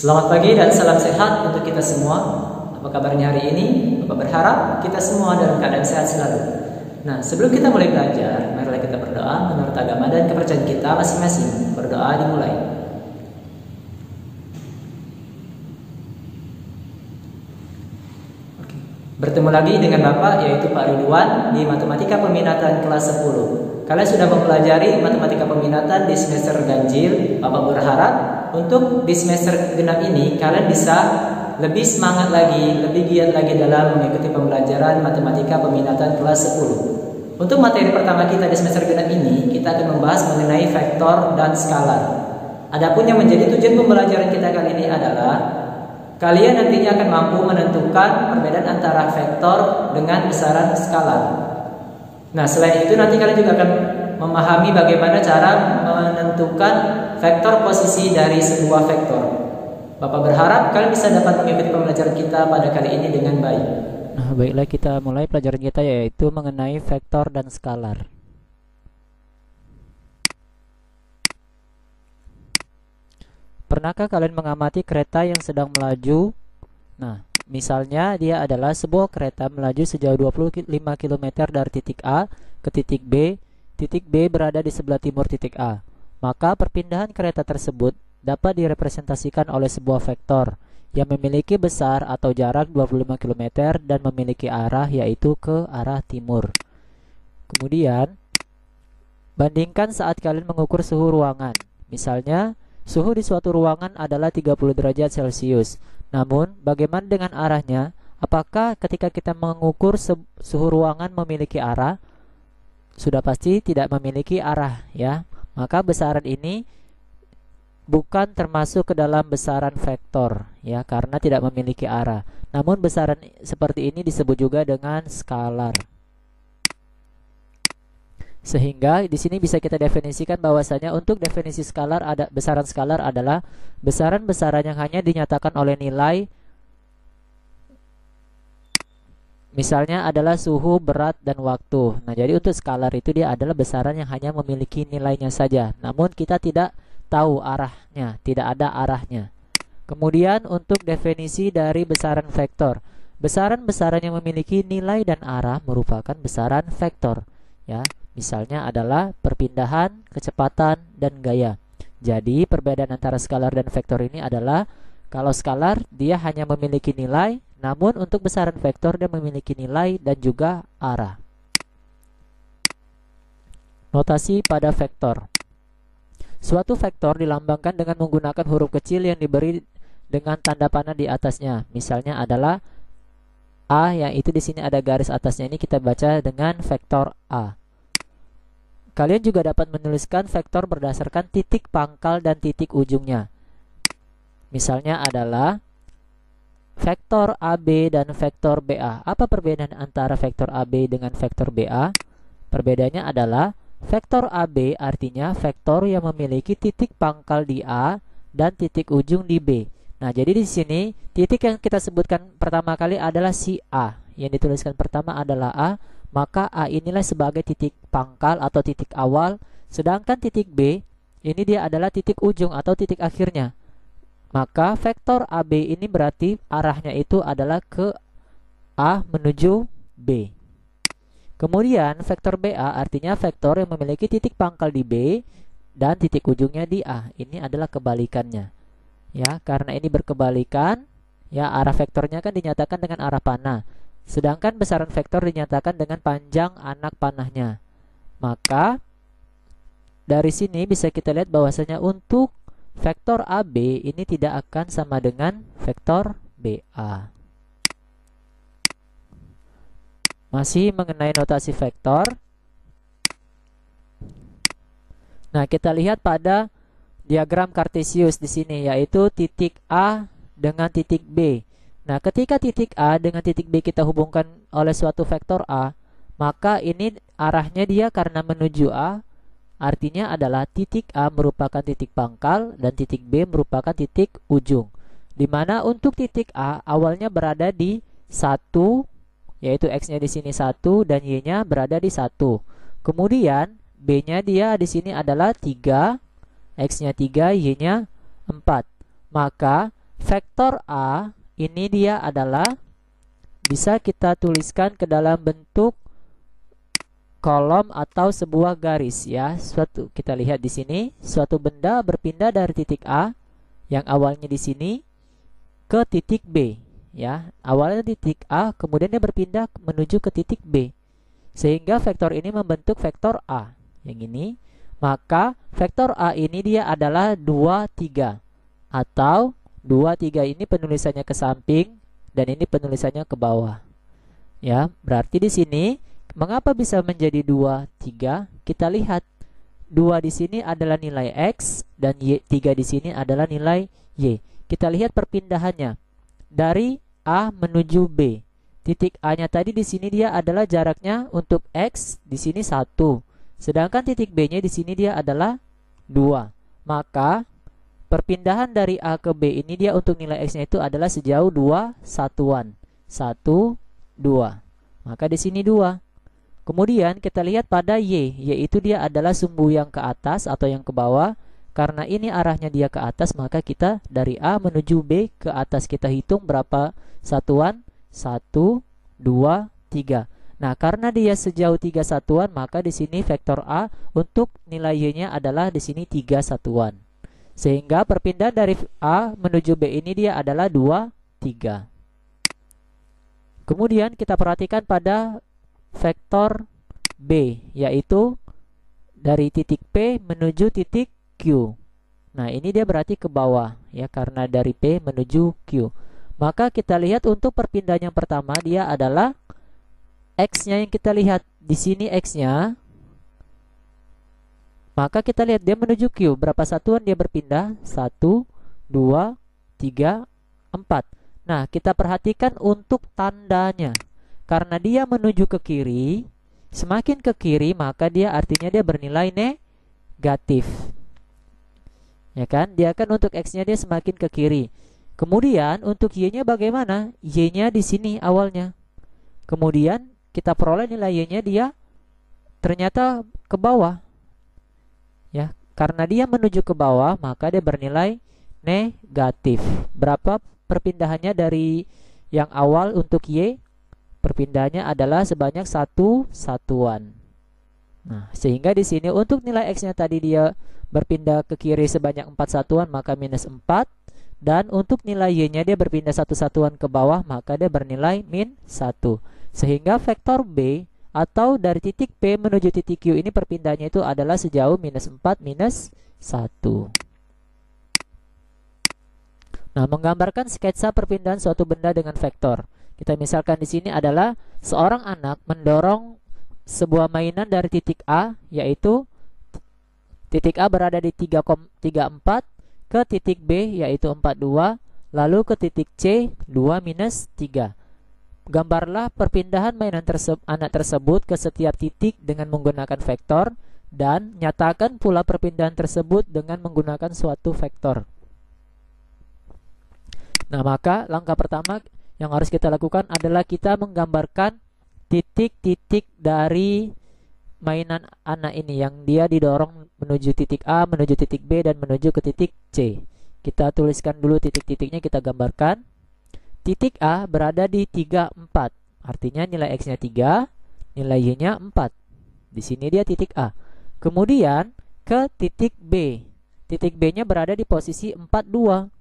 Selamat pagi dan salam sehat untuk kita semua. Apa kabarnya hari ini? Bapak berharap kita semua dalam keadaan sehat selalu. Nah, sebelum kita mulai belajar, marilah kita berdoa menurut agama dan kepercayaan kita masing-masing. Berdoa dimulai. Oke. Bertemu lagi dengan Bapak yaitu Pak Ridwan di Matematika Peminatan kelas 10. Kalian sudah mempelajari matematika peminatan di semester ganjil. Bapak berharap untuk di semester genap ini kalian bisa lebih semangat lagi, lebih giat lagi dalam mengikuti pembelajaran matematika peminatan kelas 10. Untuk materi pertama kita di semester genap ini, kita akan membahas mengenai vektor dan skalar. Adapun yang menjadi tujuan pembelajaran kita kali ini adalah kalian nantinya akan mampu menentukan perbedaan antara vektor dengan besaran skalar. Nah, selain itu nanti kalian juga akan memahami bagaimana cara menentukan vektor posisi dari sebuah vektor. Bapak berharap kalian bisa dapat mengikuti pembelajaran kita pada kali ini dengan baik. Nah, baiklah kita mulai pelajaran kita yaitu mengenai vektor dan skalar. Pernahkah kalian mengamati kereta yang sedang melaju? Nah, misalnya dia adalah sebuah kereta melaju sejauh 25 km dari titik A ke titik B Titik B berada di sebelah timur titik A. Maka perpindahan kereta tersebut dapat direpresentasikan oleh sebuah vektor yang memiliki besar atau jarak 25 km dan memiliki arah yaitu ke arah timur. Kemudian, bandingkan saat kalian mengukur suhu ruangan. Misalnya, suhu di suatu ruangan adalah 30 derajat Celcius. Namun, bagaimana dengan arahnya? Apakah ketika kita mengukur suhu ruangan memiliki arah sudah pasti tidak memiliki arah ya. Maka besaran ini bukan termasuk ke dalam besaran vektor ya karena tidak memiliki arah. Namun besaran seperti ini disebut juga dengan skalar. Sehingga di sini bisa kita definisikan bahwasanya untuk definisi skalar ada besaran skalar adalah besaran-besaran yang hanya dinyatakan oleh nilai Misalnya adalah suhu, berat, dan waktu. Nah, jadi untuk skalar itu dia adalah besaran yang hanya memiliki nilainya saja. Namun kita tidak tahu arahnya, tidak ada arahnya. Kemudian untuk definisi dari besaran vektor. Besaran-besaran yang memiliki nilai dan arah merupakan besaran vektor. Ya, misalnya adalah perpindahan, kecepatan, dan gaya. Jadi perbedaan antara skalar dan vektor ini adalah kalau skalar dia hanya memiliki nilai namun untuk besaran vektor dia memiliki nilai dan juga arah. Notasi pada vektor. Suatu vektor dilambangkan dengan menggunakan huruf kecil yang diberi dengan tanda panah di atasnya. Misalnya adalah A yang itu di sini ada garis atasnya ini kita baca dengan vektor A. Kalian juga dapat menuliskan vektor berdasarkan titik pangkal dan titik ujungnya. Misalnya adalah vektor AB dan vektor BA. Apa perbedaan antara vektor AB dengan vektor BA? Perbedaannya adalah vektor AB artinya vektor yang memiliki titik pangkal di A dan titik ujung di B. Nah, jadi di sini titik yang kita sebutkan pertama kali adalah si A. Yang dituliskan pertama adalah A, maka A inilah sebagai titik pangkal atau titik awal, sedangkan titik B ini dia adalah titik ujung atau titik akhirnya. Maka vektor AB ini berarti arahnya itu adalah ke A menuju B. Kemudian vektor BA artinya vektor yang memiliki titik pangkal di B dan titik ujungnya di A. Ini adalah kebalikannya. Ya, karena ini berkebalikan, ya arah vektornya kan dinyatakan dengan arah panah. Sedangkan besaran vektor dinyatakan dengan panjang anak panahnya. Maka dari sini bisa kita lihat bahwasanya untuk vektor AB ini tidak akan sama dengan vektor BA. Masih mengenai notasi vektor. Nah, kita lihat pada diagram kartesius di sini yaitu titik A dengan titik B. Nah, ketika titik A dengan titik B kita hubungkan oleh suatu vektor A, maka ini arahnya dia karena menuju A, Artinya adalah titik A merupakan titik pangkal dan titik B merupakan titik ujung. Di mana untuk titik A awalnya berada di 1 yaitu x-nya di sini 1 dan y-nya berada di 1. Kemudian B-nya dia di sini adalah 3, x-nya 3, y-nya 4. Maka vektor A ini dia adalah bisa kita tuliskan ke dalam bentuk kolom atau sebuah garis ya. Suatu kita lihat di sini, suatu benda berpindah dari titik A yang awalnya di sini ke titik B ya. Awalnya di titik A, kemudian dia berpindah menuju ke titik B. Sehingga vektor ini membentuk vektor A yang ini. Maka vektor A ini dia adalah 2 3 atau 2 3 ini penulisannya ke samping dan ini penulisannya ke bawah. Ya, berarti di sini Mengapa bisa menjadi 2, 3? Kita lihat 2 di sini adalah nilai X dan y, 3 di sini adalah nilai Y. Kita lihat perpindahannya. Dari A menuju B. Titik A-nya tadi di sini dia adalah jaraknya untuk X di sini 1. Sedangkan titik B-nya di sini dia adalah 2. Maka perpindahan dari A ke B ini dia untuk nilai X-nya itu adalah sejauh 2 satuan. 1, 2. Maka di sini 2. Kemudian kita lihat pada Y, yaitu dia adalah sumbu yang ke atas atau yang ke bawah. Karena ini arahnya dia ke atas, maka kita dari A menuju B ke atas kita hitung berapa satuan? 1, 2, 3. Nah, karena dia sejauh 3 satuan, maka di sini vektor A untuk nilai Y-nya adalah di sini 3 satuan. Sehingga perpindahan dari A menuju B ini dia adalah 2, 3. Kemudian kita perhatikan pada vektor B yaitu dari titik P menuju titik Q. Nah, ini dia berarti ke bawah ya karena dari P menuju Q. Maka kita lihat untuk perpindahan yang pertama dia adalah x-nya yang kita lihat di sini x-nya maka kita lihat dia menuju Q. Berapa satuan dia berpindah? 1 2 3 4. Nah, kita perhatikan untuk tandanya. Karena dia menuju ke kiri, semakin ke kiri maka dia artinya dia bernilai negatif. Ya kan? Dia kan untuk x-nya dia semakin ke kiri. Kemudian untuk y-nya bagaimana? Y-nya di sini awalnya. Kemudian kita peroleh nilai y-nya dia ternyata ke bawah. Ya, karena dia menuju ke bawah maka dia bernilai negatif. Berapa perpindahannya dari yang awal untuk y Perpindahannya adalah sebanyak satu satuan. Nah, sehingga di sini untuk nilai x-nya tadi dia berpindah ke kiri sebanyak empat satuan maka minus empat. dan untuk nilai y-nya dia berpindah satu satuan ke bawah maka dia bernilai min 1. Sehingga vektor b atau dari titik P menuju titik Q ini perpindahannya itu adalah sejauh minus 4 minus 1. Nah, menggambarkan sketsa perpindahan suatu benda dengan vektor. Kita misalkan di sini adalah seorang anak mendorong sebuah mainan dari titik A yaitu titik A berada di 3,34 ke titik B yaitu 42 lalu ke titik C 2 minus 3. Gambarlah perpindahan mainan terse anak tersebut ke setiap titik dengan menggunakan vektor dan nyatakan pula perpindahan tersebut dengan menggunakan suatu vektor. Nah, maka langkah pertama yang harus kita lakukan adalah kita menggambarkan titik-titik dari mainan anak ini yang dia didorong menuju titik A, menuju titik B dan menuju ke titik C. Kita tuliskan dulu titik-titiknya kita gambarkan. Titik A berada di 3 4. Artinya nilai x-nya 3, nilai y-nya 4. Di sini dia titik A. Kemudian ke titik B. Titik B-nya berada di posisi 4 2.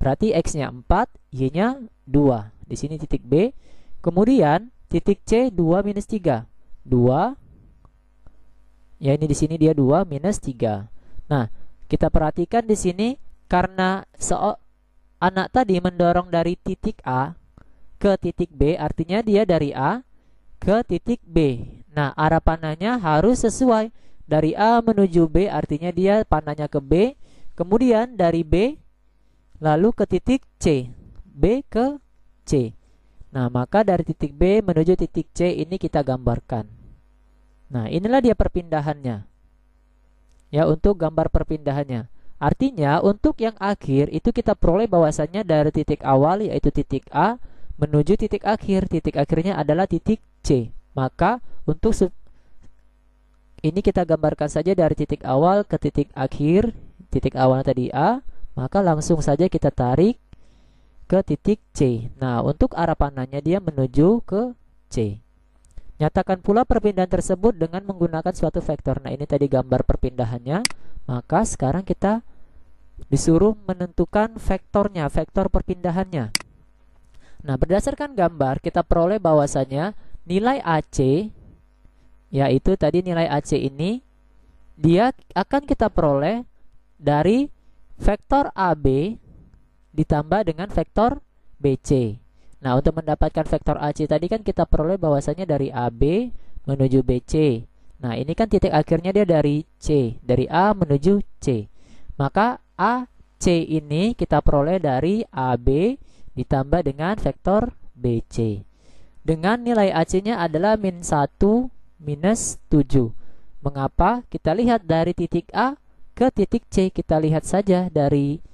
Berarti X-nya 4, Y-nya 2. Di sini titik B. Kemudian titik C 2 minus 3. 2. Ya ini di sini dia 2 minus 3. Nah, kita perhatikan di sini karena so anak tadi mendorong dari titik A ke titik B, artinya dia dari A ke titik B. Nah, arah panahnya harus sesuai. Dari A menuju B artinya dia panahnya ke B, kemudian dari B lalu ke titik C, B ke C. Nah, maka dari titik B menuju titik C ini kita gambarkan. Nah, inilah dia perpindahannya. Ya, untuk gambar perpindahannya. Artinya, untuk yang akhir itu kita peroleh bahwasannya dari titik awal yaitu titik A menuju titik akhir. Titik akhirnya adalah titik C. Maka, untuk ini kita gambarkan saja dari titik awal ke titik akhir. Titik awal tadi A maka langsung saja kita tarik ke titik C. Nah, untuk arah panahnya dia menuju ke C. Nyatakan pula perpindahan tersebut dengan menggunakan suatu vektor. Nah, ini tadi gambar perpindahannya. Maka sekarang kita disuruh menentukan vektornya, vektor perpindahannya. Nah, berdasarkan gambar kita peroleh bahwasanya nilai AC yaitu tadi nilai AC ini dia akan kita peroleh dari vektor AB ditambah dengan vektor BC. Nah, untuk mendapatkan vektor AC tadi kan kita peroleh bahwasanya dari AB menuju BC. Nah, ini kan titik akhirnya dia dari C, dari A menuju C. Maka AC ini kita peroleh dari AB ditambah dengan vektor BC. Dengan nilai AC-nya adalah min 1 minus 7. Mengapa? Kita lihat dari titik A ke titik C kita lihat saja dari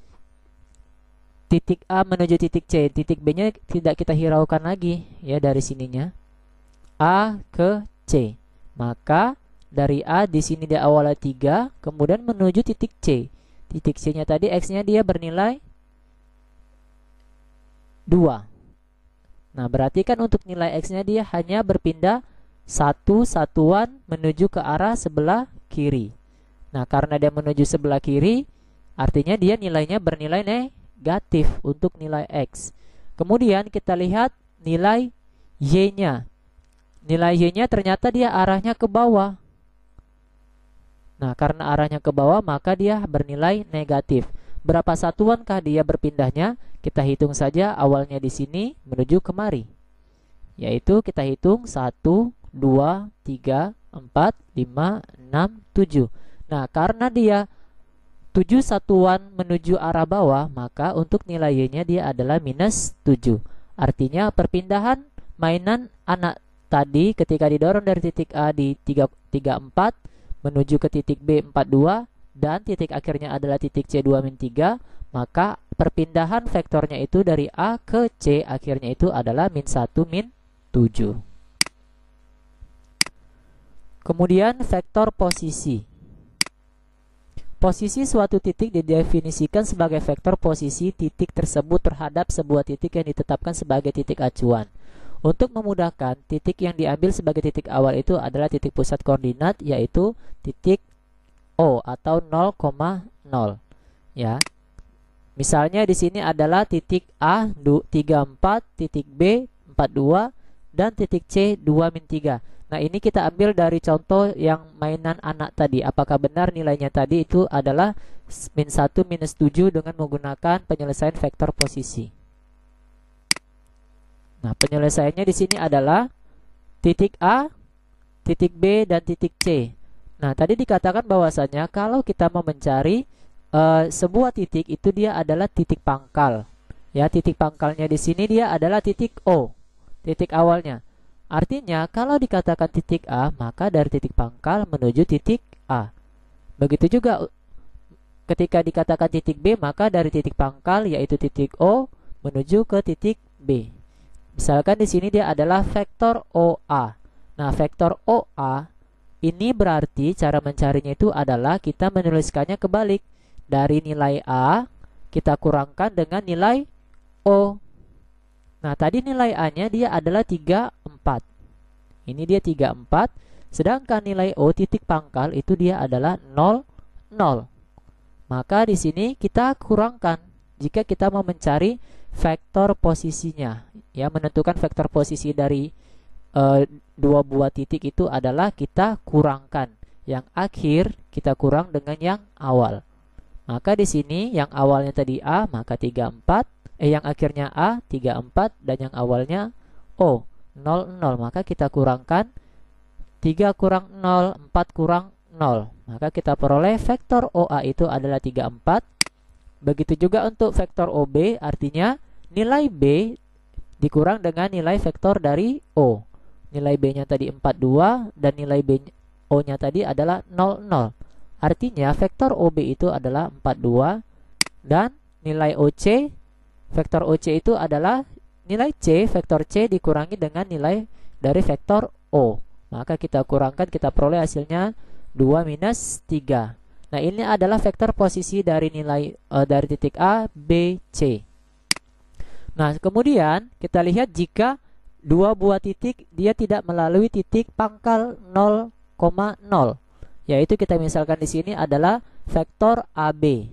titik A menuju titik C titik B nya tidak kita hiraukan lagi ya dari sininya A ke C maka dari A di sini dia awalnya 3 kemudian menuju titik C titik C nya tadi X nya dia bernilai 2 nah berarti kan untuk nilai X nya dia hanya berpindah satu satuan menuju ke arah sebelah kiri Nah, karena dia menuju sebelah kiri, artinya dia nilainya bernilai negatif untuk nilai X. Kemudian kita lihat nilai Y-nya. Nilai Y-nya ternyata dia arahnya ke bawah. Nah, karena arahnya ke bawah, maka dia bernilai negatif. Berapa satuankah dia berpindahnya? Kita hitung saja awalnya di sini menuju kemari. Yaitu kita hitung 1, 2, 3, 4, 5, 6, 7. Nah, karena dia tujuh satuan menuju arah bawah, maka untuk nilai Y-nya dia adalah minus tujuh Artinya perpindahan mainan anak tadi ketika didorong dari titik A di tiga 34 menuju ke titik B 42 dan titik akhirnya adalah titik C2-3, maka perpindahan vektornya itu dari A ke C akhirnya itu adalah min 1 min tujuh Kemudian vektor posisi. Posisi suatu titik didefinisikan sebagai vektor posisi titik tersebut terhadap sebuah titik yang ditetapkan sebagai titik acuan. Untuk memudahkan, titik yang diambil sebagai titik awal itu adalah titik pusat koordinat yaitu titik O atau 0,0. Ya. Misalnya di sini adalah titik A 34, titik B 42 dan titik C 2-3. Nah, ini kita ambil dari contoh yang mainan anak tadi. Apakah benar nilainya tadi itu adalah min 1 minus 7 dengan menggunakan penyelesaian vektor posisi. Nah, penyelesaiannya di sini adalah titik A, titik B, dan titik C. Nah, tadi dikatakan bahwasanya kalau kita mau mencari uh, eh, sebuah titik itu dia adalah titik pangkal. Ya, titik pangkalnya di sini dia adalah titik O, titik awalnya. Artinya, kalau dikatakan titik A, maka dari titik pangkal menuju titik A. Begitu juga ketika dikatakan titik B, maka dari titik pangkal yaitu titik O menuju ke titik B. Misalkan di sini dia adalah vektor OA. Nah, vektor OA ini berarti cara mencarinya itu adalah kita menuliskannya kebalik. Dari nilai A kita kurangkan dengan nilai O. Nah, tadi nilai A-nya dia adalah 3, 4. Ini dia 3, 4. Sedangkan nilai O titik pangkal itu dia adalah 0, 0. Maka di sini kita kurangkan jika kita mau mencari vektor posisinya. Ya, menentukan vektor posisi dari e, dua buah titik itu adalah kita kurangkan. Yang akhir kita kurang dengan yang awal. Maka di sini yang awalnya tadi A, maka 3, 4 eh yang akhirnya A 34 dan yang awalnya O 00 maka kita kurangkan 3 kurang 0 4 kurang 0 maka kita peroleh vektor OA itu adalah 34 begitu juga untuk vektor OB artinya nilai B dikurang dengan nilai vektor dari O nilai B-nya tadi 42 dan nilai B O-nya tadi adalah 00 artinya vektor OB itu adalah 42 dan nilai OC Vektor OC itu adalah nilai C, vektor C dikurangi dengan nilai dari vektor O. Maka kita kurangkan, kita peroleh hasilnya 2 minus 3. Nah, ini adalah vektor posisi dari nilai e, dari titik A, B, C. Nah, kemudian kita lihat jika dua buah titik dia tidak melalui titik pangkal 0,0 yaitu kita misalkan di sini adalah vektor AB.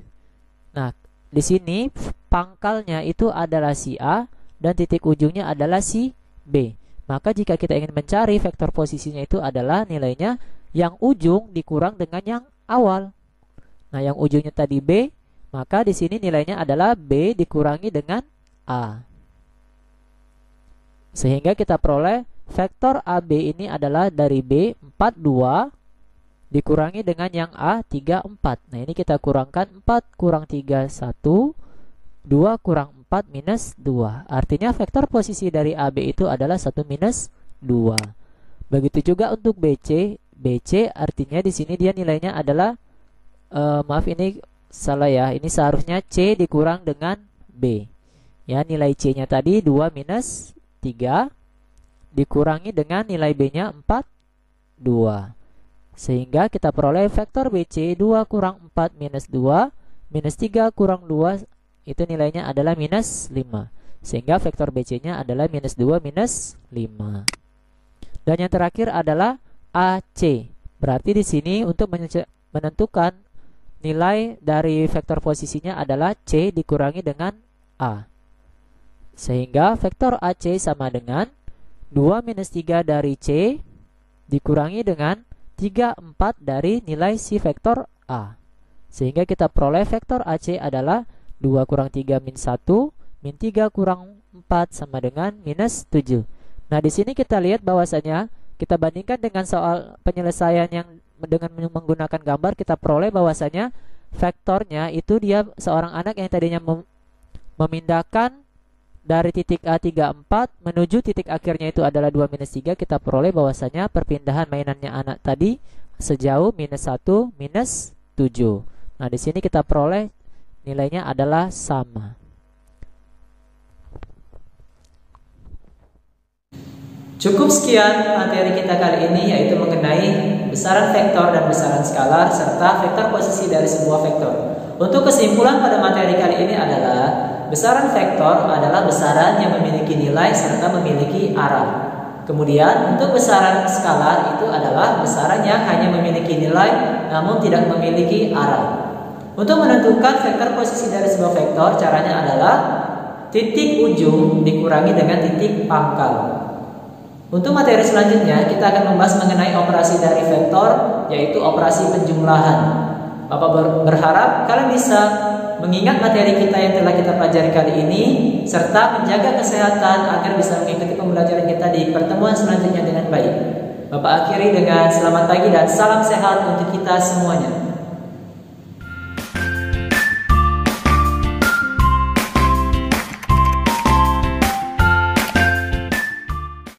Nah, di sini pangkalnya itu adalah si A dan titik ujungnya adalah si B. Maka jika kita ingin mencari vektor posisinya itu adalah nilainya yang ujung dikurang dengan yang awal. Nah, yang ujungnya tadi B, maka di sini nilainya adalah B dikurangi dengan A. Sehingga kita peroleh vektor AB ini adalah dari B 42 dikurangi dengan yang A 3 4. Nah, ini kita kurangkan 4 kurang 3 1 2 kurang 4 minus 2. Artinya vektor posisi dari AB itu adalah 1 minus 2. Begitu juga untuk BC. BC artinya di sini dia nilainya adalah uh, maaf ini salah ya. Ini seharusnya C dikurang dengan B. Ya, nilai C-nya tadi 2 minus 3 dikurangi dengan nilai B-nya 4 2. Sehingga kita peroleh vektor BC 2 kurang 4 minus 2 minus 3 kurang 2 itu nilainya adalah minus 5. Sehingga vektor BC-nya adalah minus 2 minus 5. Dan yang terakhir adalah AC. Berarti di sini untuk menentukan nilai dari vektor posisinya adalah C dikurangi dengan A. Sehingga vektor AC sama dengan 2 minus 3 dari C dikurangi dengan 3, 4 dari nilai si vektor A. Sehingga kita peroleh vektor AC adalah 2 kurang 3 min 1, min 3 kurang 4 sama dengan minus 7. Nah, di sini kita lihat bahwasanya kita bandingkan dengan soal penyelesaian yang dengan menggunakan gambar kita peroleh bahwasanya vektornya itu dia seorang anak yang tadinya memindahkan dari titik A34 menuju titik akhirnya itu adalah 2 minus 3 kita peroleh bahwasanya perpindahan mainannya anak tadi sejauh minus 1 minus 7 nah di sini kita peroleh nilainya adalah sama Cukup sekian materi kita kali ini yaitu mengenai besaran vektor dan besaran skalar serta vektor posisi dari sebuah vektor. Untuk kesimpulan pada materi kali ini adalah besaran vektor adalah besaran yang memiliki nilai serta memiliki arah. Kemudian untuk besaran skalar itu adalah besaran yang hanya memiliki nilai namun tidak memiliki arah. Untuk menentukan vektor posisi dari sebuah vektor caranya adalah titik ujung dikurangi dengan titik pangkal. Untuk materi selanjutnya kita akan membahas mengenai operasi dari vektor yaitu operasi penjumlahan. Bapak berharap kalian bisa mengingat materi kita yang telah kita pelajari kali ini serta menjaga kesehatan agar bisa mengikuti pembelajaran kita di pertemuan selanjutnya dengan baik. Bapak akhiri dengan selamat pagi dan salam sehat untuk kita semuanya.